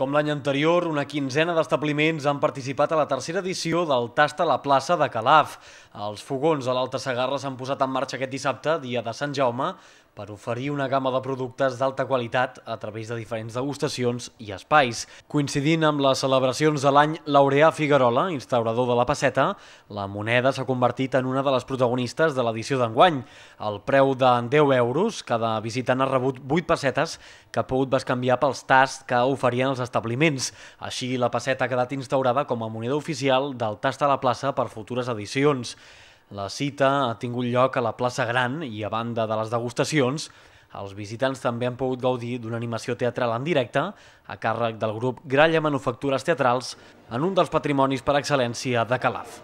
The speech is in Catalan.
Com l'any anterior, una quinzena d'establiments han participat a la tercera edició del Tast a la plaça de Calaf. Els fogons a l'Alta Segarra s'han posat en marxa aquest dissabte, dia de Sant Jaume, per oferir una gamma de productes d'alta qualitat a través de diferents degustacions i espais. Coincidint amb les celebracions de l'any Laureà Figuerola, instaurador de la passeta, la moneda s'ha convertit en una de les protagonistes de l'edició d'enguany. El preu de 10 euros, cada visitant ha rebut 8 pessetes que ha pogut bescanviar pels tasts que oferien els establiments. Així, la passeta ha quedat instaurada com a moneda oficial del tast a la plaça per futures edicions. La cita ha tingut lloc a la plaça Gran i, a banda de les degustacions, els visitants també han pogut gaudir d'una animació teatral en directe a càrrec del grup Gralla Manufactures Teatrals en un dels patrimonis per excel·lència de Calaf.